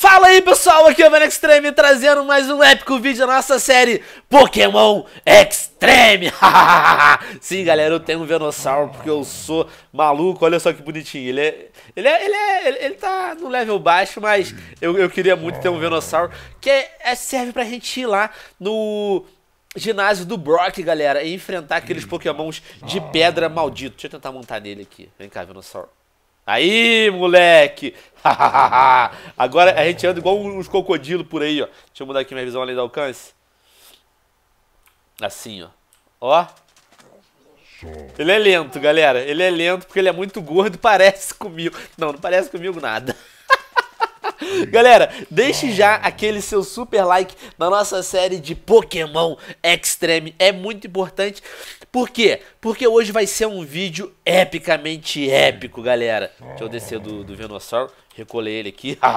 Fala aí pessoal, aqui é o Van Extreme trazendo mais um épico vídeo da nossa série Pokémon Extreme Sim galera, eu tenho um Venossauro porque eu sou maluco, olha só que bonitinho Ele é, ele, é, ele, é, ele, ele tá no level baixo, mas eu, eu queria muito ter um Venossauro Que é, é, serve pra gente ir lá no ginásio do Brock, galera E enfrentar aqueles pokémons de pedra maldito Deixa eu tentar montar nele aqui, vem cá Venossauro Aí, moleque! Agora a gente anda igual uns crocodilos por aí, ó. Deixa eu mudar aqui minha visão além do alcance. Assim, ó. Ó. Ele é lento, galera. Ele é lento porque ele é muito gordo e parece comigo. Não, não parece comigo nada. Galera, deixe já aquele seu super like na nossa série de Pokémon Extreme. É muito importante. Por quê? Porque hoje vai ser um vídeo epicamente épico, galera. Deixa eu descer do, do Venossauro, recolher ele aqui.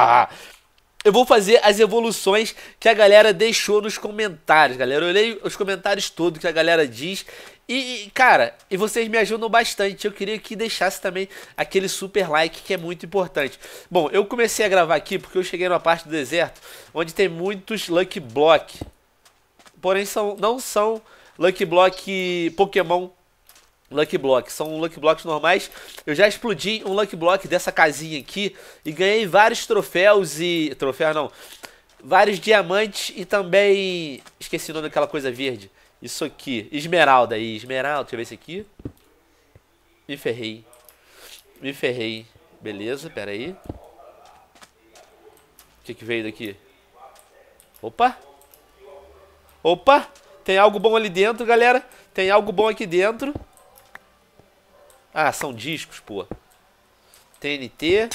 eu vou fazer as evoluções que a galera deixou nos comentários, galera. Eu leio os comentários todos que a galera diz. E, cara, e vocês me ajudam bastante. Eu queria que deixasse também aquele super like que é muito importante. Bom, eu comecei a gravar aqui porque eu cheguei numa parte do deserto onde tem muitos Lucky Block. Porém, são, não são Lucky Block Pokémon Lucky Block. São Lucky Blocks normais. Eu já explodi um Lucky Block dessa casinha aqui e ganhei vários troféus e... Troféu não. Vários diamantes e também... Esqueci o nome daquela coisa verde. Isso aqui. Esmeralda aí. Esmeralda. Deixa eu ver isso aqui. Me ferrei. Me ferrei. Beleza, pera aí. O que que veio daqui? Opa! Opa! Tem algo bom ali dentro, galera. Tem algo bom aqui dentro. Ah, são discos, pô. TNT.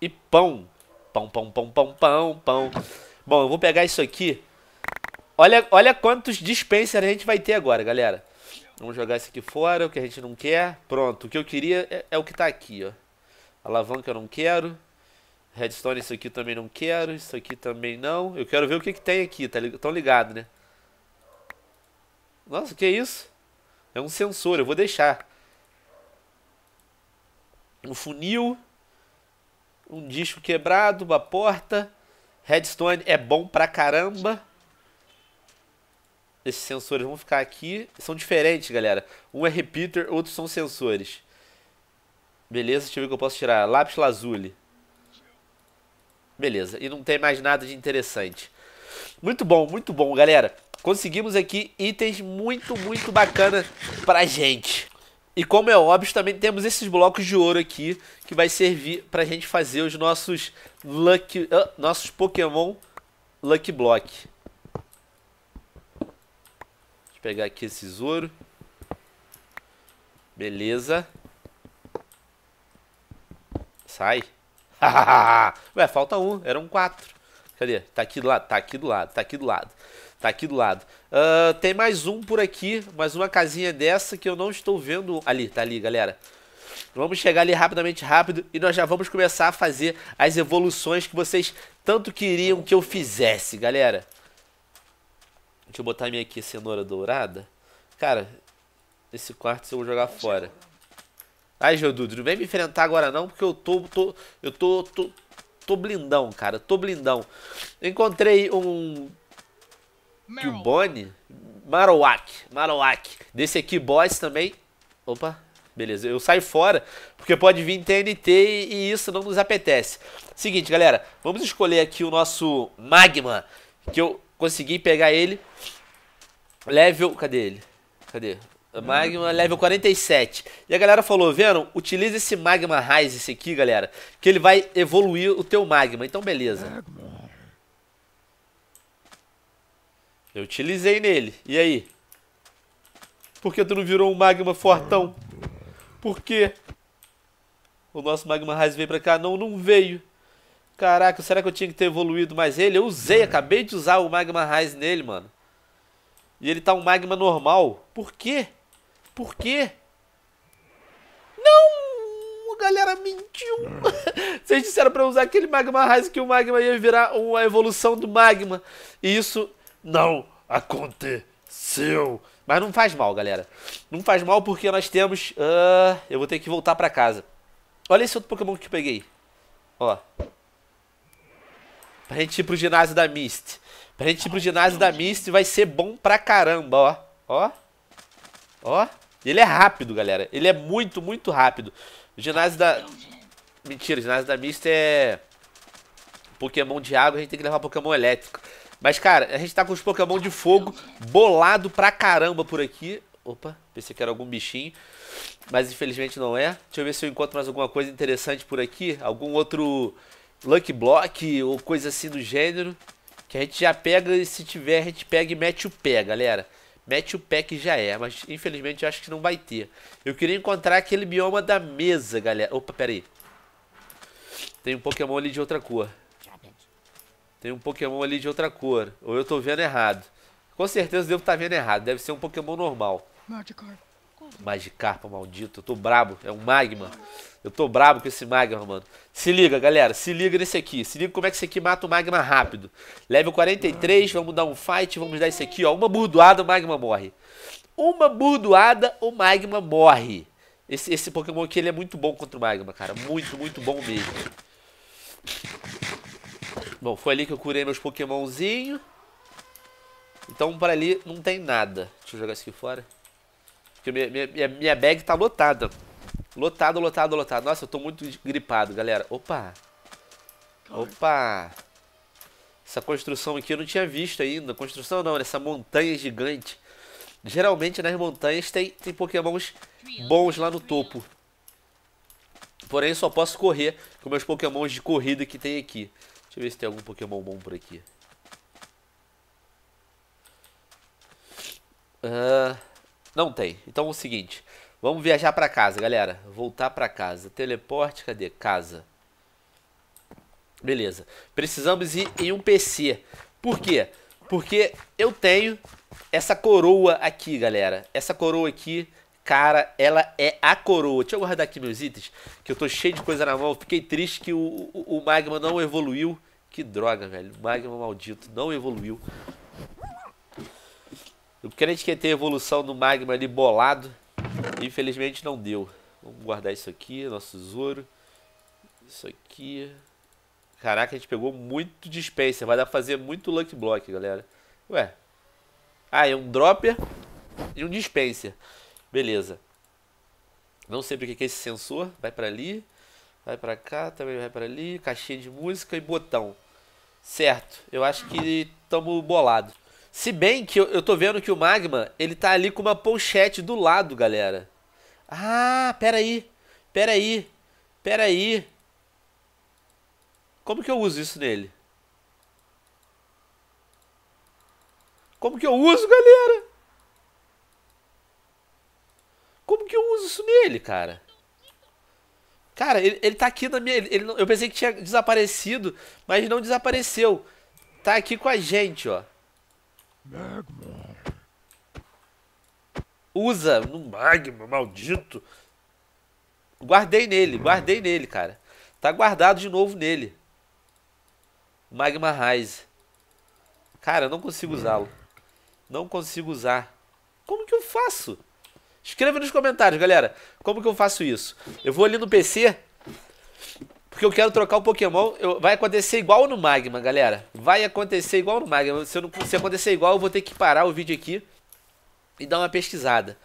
E pão. Pão, pão, pão, pão, pão, pão. Bom, eu vou pegar isso aqui. Olha, olha quantos dispensers a gente vai ter agora, galera. Vamos jogar isso aqui fora, é o que a gente não quer. Pronto, o que eu queria é, é o que tá aqui, ó. Alavanca eu não quero. Redstone isso aqui também não quero, isso aqui também não. Eu quero ver o que, que tem aqui, tá li tão ligado, né? Nossa, que isso? É um sensor, eu vou deixar. Um funil, um disco quebrado, uma porta. Redstone é bom pra caramba. Esses sensores vão ficar aqui. São diferentes, galera. Um é repeater, outros são sensores. Beleza, deixa eu ver o que eu posso tirar. Lápis lazuli. Beleza, e não tem mais nada de interessante. Muito bom, muito bom, galera conseguimos aqui itens muito, muito bacanas pra gente. E como é óbvio, também temos esses blocos de ouro aqui, que vai servir pra gente fazer os nossos Lucky... Uh, nossos Pokémon Lucky Block. Deixa eu pegar aqui esses ouro. Beleza. Sai. Ué, falta um. Eram quatro. Cadê? Tá aqui do lado, tá aqui do lado, tá aqui do lado. Tá aqui do lado. Uh, tem mais um por aqui, mais uma casinha dessa que eu não estou vendo. Ali, tá ali, galera. Vamos chegar ali rapidamente, rápido, e nós já vamos começar a fazer as evoluções que vocês tanto queriam que eu fizesse, galera. Deixa eu botar a minha aqui, cenoura dourada. Cara, esse quarto eu vou jogar fora. Ai, Geodude, não vem me enfrentar agora não, porque eu tô, tô eu tô, tô, tô blindão, cara, tô blindão. Encontrei um que o Bonnie. Marowak. Marowak. Desse aqui, boss também. Opa, beleza. Eu saio fora, porque pode vir TNT e isso não nos apetece. Seguinte, galera. Vamos escolher aqui o nosso Magma. Que eu consegui pegar ele. Level. Cadê ele? Cadê? Magma level 47. E a galera falou, vendo? Utiliza esse Magma Rise esse aqui, galera, que ele vai evoluir o teu Magma. Então, beleza. É, magma. Eu utilizei nele. E aí? Por que tu não virou um magma fortão? Por quê? O nosso magma raiz veio pra cá? Não, não veio. Caraca, será que eu tinha que ter evoluído mais ele? Eu usei, acabei de usar o magma raiz nele, mano. E ele tá um magma normal. Por quê? Por quê? Não! A galera mentiu. Vocês disseram pra usar aquele magma raiz que o magma ia virar uma evolução do magma. E isso não aconteceu. Mas não faz mal, galera. Não faz mal porque nós temos... Uh, eu vou ter que voltar pra casa. Olha esse outro Pokémon que eu peguei. Ó. Pra gente ir pro ginásio da Mist. Pra gente ir pro ginásio da Mist vai ser bom pra caramba, ó. Ó. Ó. Ele é rápido, galera. Ele é muito, muito rápido. O ginásio da... Mentira, o ginásio da Mist é... Pokémon de água, a gente tem que levar Pokémon elétrico. Mas, cara, a gente tá com os Pokémon de fogo bolado pra caramba por aqui. Opa, pensei que era algum bichinho. Mas infelizmente não é. Deixa eu ver se eu encontro mais alguma coisa interessante por aqui. Algum outro Lucky Block ou coisa assim do gênero. Que a gente já pega e se tiver a gente pega e mete o pé, galera. Mete o pé que já é, mas infelizmente eu acho que não vai ter. Eu queria encontrar aquele bioma da mesa, galera. Opa, pera aí. Tem um Pokémon ali de outra cor tem um Pokémon ali de outra cor. Ou eu tô vendo errado. Com certeza devo estar tá vendo errado. Deve ser um Pokémon normal. Magikarp. Magikarpa, maldito. Eu tô brabo. É um magma. Eu tô brabo com esse magma, mano. Se liga, galera. Se liga nesse aqui. Se liga como é que esse aqui mata o magma rápido. Level 43, vamos dar um fight. Vamos dar esse aqui, ó. Uma burdoada, o magma morre. Uma burdoada, o magma morre. Esse, esse Pokémon aqui, ele é muito bom contra o magma, cara. Muito, muito bom mesmo. Bom, foi ali que eu curei meus pokémonzinho. Então para ali não tem nada. Deixa eu jogar isso aqui fora. Porque minha, minha, minha bag tá lotada. Lotado, lotado, lotado. Nossa, eu tô muito gripado, galera. Opa! Opa! Essa construção aqui eu não tinha visto ainda. Construção não, né? essa montanha gigante. Geralmente nas montanhas tem, tem pokémons bons lá no topo. Porém, só posso correr com meus pokémons de corrida que tem aqui. Deixa eu ver se tem algum Pokémon bom por aqui. Uh, não tem. Então é o seguinte. Vamos viajar pra casa, galera. Voltar pra casa. Teleporte, cadê? Casa. Beleza. Precisamos ir em um PC. Por quê? Porque eu tenho essa coroa aqui, galera. Essa coroa aqui Cara, ela é a coroa. Deixa eu guardar aqui meus itens, que eu tô cheio de coisa na mão. Fiquei triste que o, o, o Magma não evoluiu. Que droga, velho. O Magma maldito não evoluiu. Eu a que ia ter evolução do Magma ali bolado. Infelizmente não deu. Vamos guardar isso aqui, nosso tesouro. Isso aqui. Caraca, a gente pegou muito dispenser. Vai dar pra fazer muito Luck Block, galera. Ué. Ah, é um dropper e um dispenser. Beleza. Não sei porque que é esse sensor. Vai para ali. Vai para cá, também vai para ali. Caixinha de música e botão. Certo. Eu acho que estamos bolados. Se bem que eu, eu tô vendo que o Magma, ele tá ali com uma pochete do lado, galera. Ah, peraí. Peraí. Peraí. Como que eu uso isso nele? Como que eu uso, galera? nele cara. Cara, ele, ele tá aqui na minha. Ele, eu pensei que tinha desaparecido, mas não desapareceu. Tá aqui com a gente, ó. Magma. Usa no magma, maldito. Guardei nele, guardei nele, cara. Tá guardado de novo nele. Magma Rise. Cara, eu não consigo usá-lo. Não consigo usar. Como que eu faço? Escreva nos comentários, galera, como que eu faço isso. Eu vou ali no PC, porque eu quero trocar o Pokémon. Eu, vai acontecer igual no Magma, galera. Vai acontecer igual no Magma. Se, não, se acontecer igual, eu vou ter que parar o vídeo aqui e dar uma pesquisada.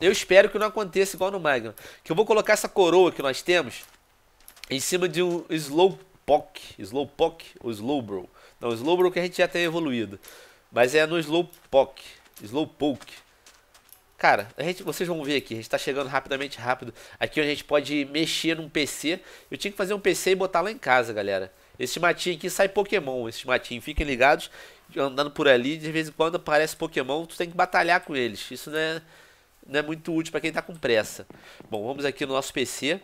Eu espero que não aconteça igual no Magma. Que eu vou colocar essa coroa que nós temos em cima de um Slowpoke. Slowpoke ou Slowbro? Não, Slowbro que a gente já tem evoluído. Mas é no Slowpoke. Slowpoke. Cara, a gente, vocês vão ver aqui, a gente está chegando rapidamente rápido. Aqui a gente pode mexer num PC. Eu tinha que fazer um PC e botar lá em casa, galera. Esse matinho aqui sai Pokémon, esse matinho. Fiquem ligados, andando por ali, de vez em quando aparece Pokémon, tu tem que batalhar com eles. Isso não é, não é muito útil para quem está com pressa. Bom, vamos aqui no nosso PC.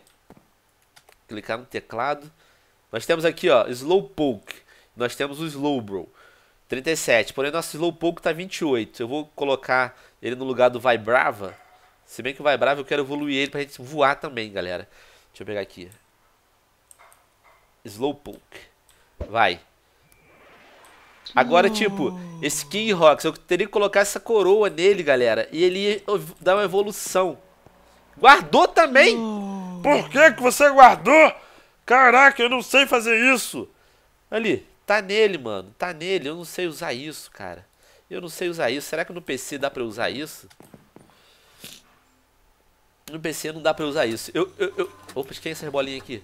Clicar no teclado. Nós temos aqui, ó, Slowpoke. Nós temos o Slowbro. 37. Porém, nosso Slowpoke tá 28. Eu vou colocar ele no lugar do Vai Brava. Se bem que o Vai Brava eu quero evoluir ele pra gente voar também, galera. Deixa eu pegar aqui. Slowpoke. Vai. Agora, tipo, esse King Rocks, eu teria que colocar essa coroa nele, galera. E ele ia dar uma evolução. Guardou também? Por que, que você guardou? Caraca, eu não sei fazer isso. Ali, Tá nele, mano. Tá nele. Eu não sei usar isso, cara. Eu não sei usar isso. Será que no PC dá pra usar isso? No PC não dá pra usar isso. Eu, eu, eu... Opa, esquece é essas bolinhas aqui.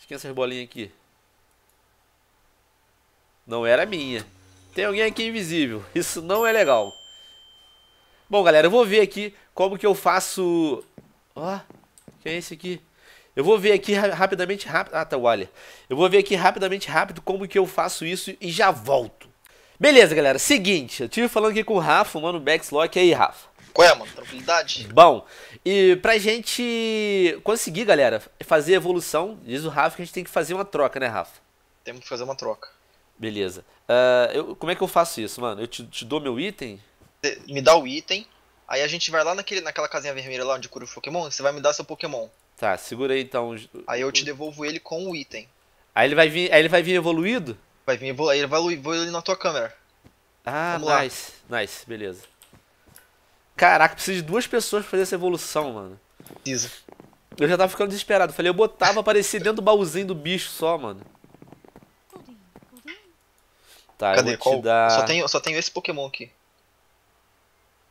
Esquece é essas bolinhas aqui. Não era minha. Tem alguém aqui invisível. Isso não é legal. Bom, galera, eu vou ver aqui como que eu faço... Ó, oh, quem é esse aqui? Eu vou ver aqui rapidamente, rápido. Ah, tá, o Alia. Eu vou ver aqui rapidamente, rápido, como que eu faço isso e já volto. Beleza, galera. Seguinte, eu tive falando aqui com o Rafa, mano, Backslock. E aí, Rafa? Qual é, mano? Tranquilidade? Bom, e pra gente conseguir, galera, fazer evolução, diz o Rafa que a gente tem que fazer uma troca, né, Rafa? Temos que fazer uma troca. Beleza. Uh, eu, como é que eu faço isso, mano? Eu te, te dou meu item? Me dá o item, aí a gente vai lá naquele, naquela casinha vermelha lá onde cura o Pokémon, você vai me dar seu Pokémon. Tá, segura aí então. Aí eu te devolvo ele com o item. Aí ele vai vir, aí ele vai vir evoluído? Vai vir evolu ele vai evoluir na tua câmera. Ah, Vamos nice. Lá. Nice, beleza. Caraca, precisa de duas pessoas pra fazer essa evolução, mano. Precisa. Eu já tava ficando desesperado. Falei, eu botava aparecer dentro do baúzinho do bicho só, mano. Tá, Cadê? eu vou te dar... Só tenho, só tenho esse Pokémon aqui.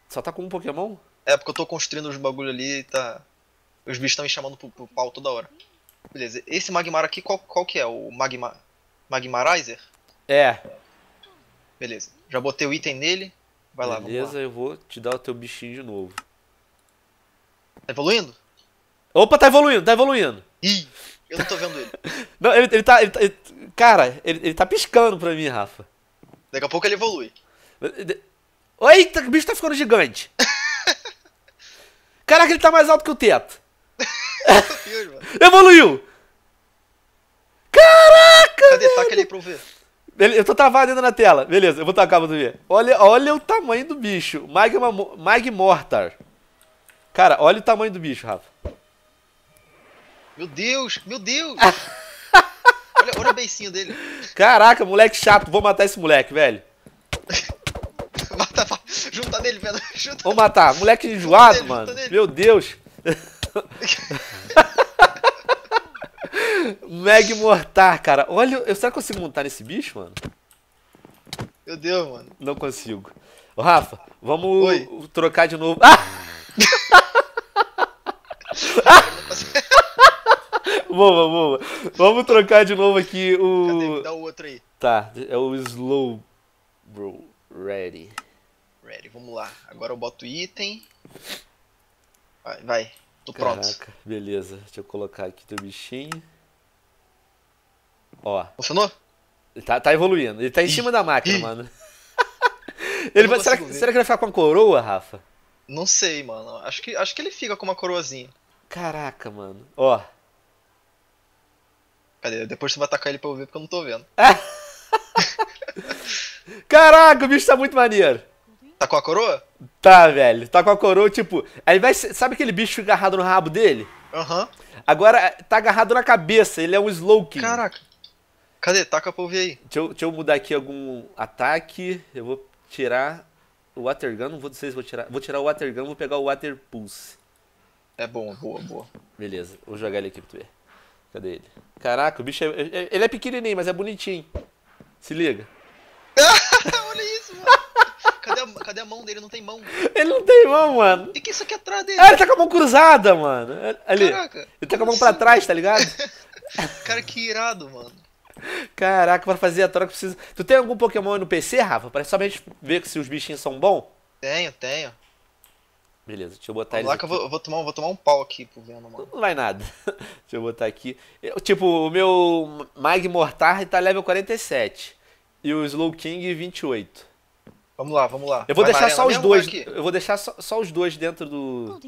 Só tá com um Pokémon? É, porque eu tô construindo os bagulho ali e tá... Os bichos estão me chamando pro, pro, pau toda hora. Beleza, esse Magmar aqui, qual, qual que é? O Magma... Magmarizer? É. Beleza, já botei o item nele. Vai Beleza, lá, Beleza, eu vou te dar o teu bichinho de novo. Tá evoluindo? Opa, tá evoluindo, tá evoluindo. Ih, eu não tô vendo ele. não, ele, tá, ele tá. Ele, cara, ele, ele tá piscando pra mim, Rafa. Daqui a pouco ele evolui. Eita, o bicho tá ficando gigante. Caraca, ele tá mais alto que o teto. Evoluiu, Caraca! Cadê? Mano. Taca ele aí pra eu ver. Eu tô travado ainda na tela. Beleza, eu vou tacar pra tu ver. Olha, olha o tamanho do bicho. Magma, Mag Mortar. Cara, olha o tamanho do bicho, Rafa. Meu Deus, meu Deus! olha, olha o beicinho dele. Caraca, moleque chato. Vou matar esse moleque, velho. Mata, junta nele, velho. Junta Vou matar. Moleque enjoado, junta mano. Dele, meu Deus. Meg Mortar, cara. Olha, eu será que consigo montar nesse bicho, mano? Meu Deus, mano. Não consigo. Ô, Rafa, vamos Oi. trocar de novo. Ah! boa, boa. Vamos trocar de novo aqui o. Cadê? Me dá o outro aí. Tá, é o Slow Bro Ready. Ready, vamos lá. Agora eu boto item. Vai, vai. Tô Caraca, Beleza, deixa eu colocar aqui teu bichinho. Ó. Funcionou? Tá, tá evoluindo. Ele tá em Ih, cima da máquina, Ih. mano. ele vai, será, será, que ele vai ficar com a coroa, Rafa? Não sei, mano. Acho que, acho que ele fica com uma coroazinha. Caraca, mano. Ó. Cadê? Depois você vai atacar ele pra eu ver porque eu não tô vendo. Caraca, o bicho tá muito maneiro. Tá com a coroa? Tá, velho. Tá com a coroa, tipo. Aí vai. Sabe aquele bicho agarrado no rabo dele? Aham. Uhum. Agora é, tá agarrado na cabeça, ele é um Slowking. Caraca. Cadê? Taca pra ouvir aí. Deixa eu, deixa eu mudar aqui algum ataque. Eu vou tirar o Water Gun, não vou dizer se vou tirar. Vou tirar o Water Gun, vou pegar o Water Pulse. É bom, boa, boa. Beleza, vou jogar ele aqui pra tu ver. Cadê ele? Caraca, o bicho é. é, é ele é pequenininho, mas é bonitinho. Se liga. cadê a mão dele? Não tem mão. Ele não tem mão, mano. E que isso aqui atrás dele? Ah, ele tá com a mão cruzada, mano. É, ali. Caraca. Ele tá com a mão assim? pra trás, tá ligado? Cara, que irado, mano. Caraca, pra fazer a troca precisa. Tu tem algum Pokémon no PC, Rafa? Pra só pra gente ver se os bichinhos são bons? Tenho, tenho. Beleza, deixa eu botar ele. Lá que eu vou, eu vou, tomar, vou tomar um pau aqui pro Venom, mano. Não vai nada. deixa eu botar aqui. Eu, tipo, o meu Mag Mortar tá level 47 e o Slow King 28. Vamos lá, vamos lá. Eu vou Vai deixar só é os dois. Eu vou deixar só, só, os dois dentro do.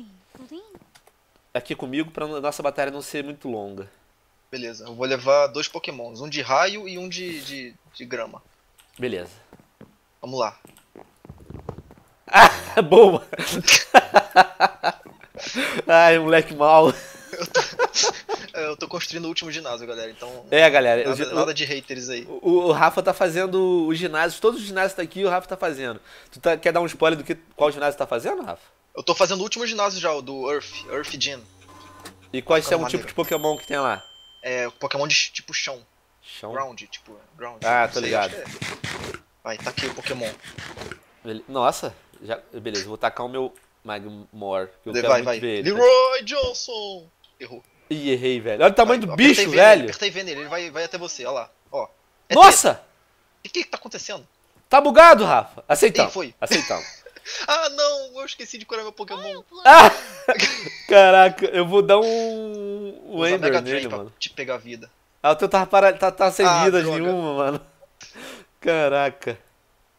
Aqui comigo pra nossa batalha não ser muito longa. Beleza, eu vou levar dois pokémons, um de raio e um de, de, de grama. Beleza. Vamos lá. Ah, boa! Ai, moleque mal. É, eu tô construindo o último ginásio, galera. Então. É, galera. Nada, o, nada de haters aí. O, o, Rafa tá fazendo os ginásios, todos os ginásios tá aqui o Rafa tá fazendo. Tu tá, quer dar um spoiler do que qual ginásio tá fazendo, Rafa? Eu tô fazendo o último ginásio já, o do Earth, Earth Gym. E quais são o tipo de Pokémon que tem lá? É, Pokémon de tipo chão. Chão? Ground, tipo, ground. Ah, tô ligado. É... Vai, tá aqui o Pokémon. Nossa, já... beleza, vou tacar o meu Magmore. Que eu vai, quero vai. Ele, tá? Leroy tá? Johnson! Errou. Ih, errei, velho. Olha o tamanho vai, do bicho, veneno, velho. Apertei vendo ele vai, vai até você, olha lá. Ó. É Nossa! O que, que tá acontecendo? Tá bugado, Rafa. Aceitamos. foi. Aceitamos. ah, não, eu esqueci de curar meu Pokémon. Ah, caraca, eu vou dar um. O Usa Ender nele, mano. te pegar vida. Ah, o teu tava, tá, tá sem ah, vidas droga. nenhuma, mano. Caraca.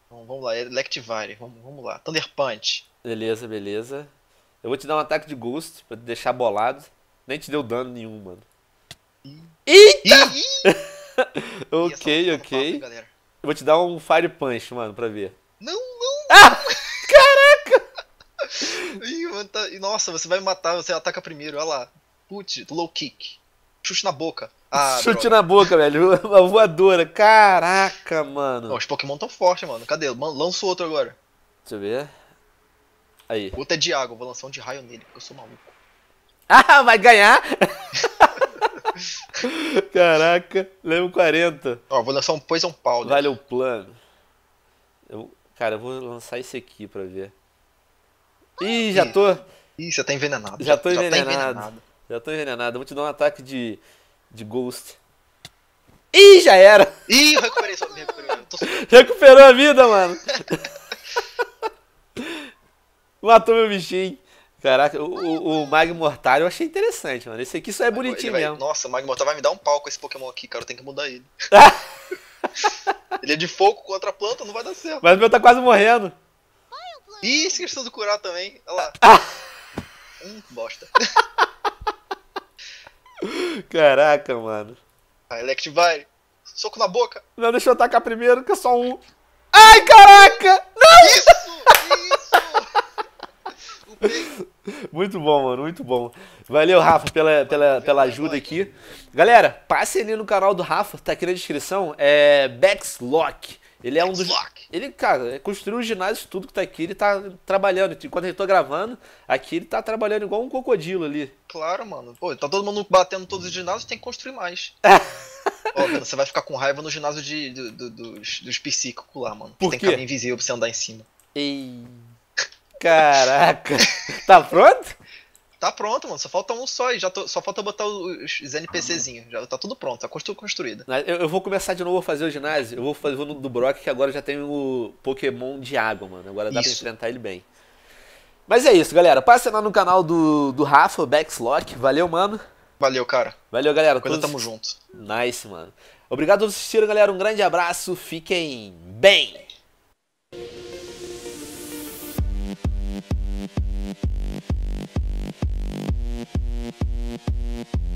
Bom, então, vamos lá, Electivire, é vamos, vamos lá. Thunder Punch. Beleza, beleza. Eu vou te dar um ataque de Ghost pra te deixar bolado. Nem te deu dano nenhum, mano. Eita! ok, ok. vou te dar um Fire Punch, mano, pra ver. Não, não! Ah! Caraca! Tá- nossa, você vai me matar, você ataca primeiro, olha lá. Putz, low kick. Chute na boca. Ah, Chute droga. na boca, velho. Uma voadora. Caraca, mano. Não, os Pokémon tão fortes, mano. Cadê? Lança outro agora. Deixa eu ver. Aí. Outro é de água. Vou lançar um de raio nele, porque eu sou maluco. Ah, vai ganhar? Caraca, level 40. Ó, vou lançar um Poison Powder. Vale o plano. Eu, cara, eu vou lançar esse aqui pra ver. Ih, já tô. Ih, você tá envenenado. Já tô já tá envenenado. Já tá envenenado. Já tô envenenado. Vou te dar um ataque de, de Ghost. Ih, já era! Ih, eu recuperei só me recuperei. Tô... Recuperou a vida, mano. Matou meu bichinho. Caraca, o, o, Mag Mortal eu achei interessante, mano. Esse aqui só é bonitinho vai, mesmo. Nossa, o Mag Mortal vai me dar um pau com esse Pokémon aqui, cara. Eu tenho que mudar ele. ele é de fogo contra a planta, não vai dar certo. Mas o meu tá quase morrendo. Ih, essa do curar também. Olha lá. hum, bosta. Caraca, mano. Vai, Electivire. Soco na boca. Não, deixa eu atacar primeiro, que é só um. Ai, caraca! Não! Isso! Isso! o peito. Muito bom, mano, muito bom. Valeu, Rafa, pela, pela, pela ajuda aqui. Galera, passe ali no canal do Rafa, tá aqui na descrição, é Bexlock. Ele é um dos. Ele, cara, é, construiu o ginásio tudo que tá aqui, ele tá trabalhando. Enquanto eu tô tá gravando, aqui ele tá trabalhando igual um crocodilo ali. Claro, mano. Pô, tá todo mundo batendo todos os ginásios, tem que construir mais. É. Ó, mano, você vai ficar com raiva no ginásio de, do, do, dos, dos psicos lá, mano. Por tem caminho invisível pra você andar em cima. Ei. Caraca. Tá pronto? Tá pronto, mano. Só falta um só e já tô, só falta botar os NPCzinhos. Já tá tudo pronto, tá tudo construído. Eu, eu, vou começar de novo a fazer o ginásio. Eu vou fazer o do Brock, que agora já tem o Pokémon de água, mano. Agora dá isso. pra enfrentar ele bem. Mas é isso, galera. Passa lá no canal do, do Rafa, Backslock. Valeu, mano. Valeu, cara. Valeu, galera. todos... tamo junto. Nice, mano. Obrigado a todos que assistiram, galera. Um grande abraço. Fiquem bem. Thank you.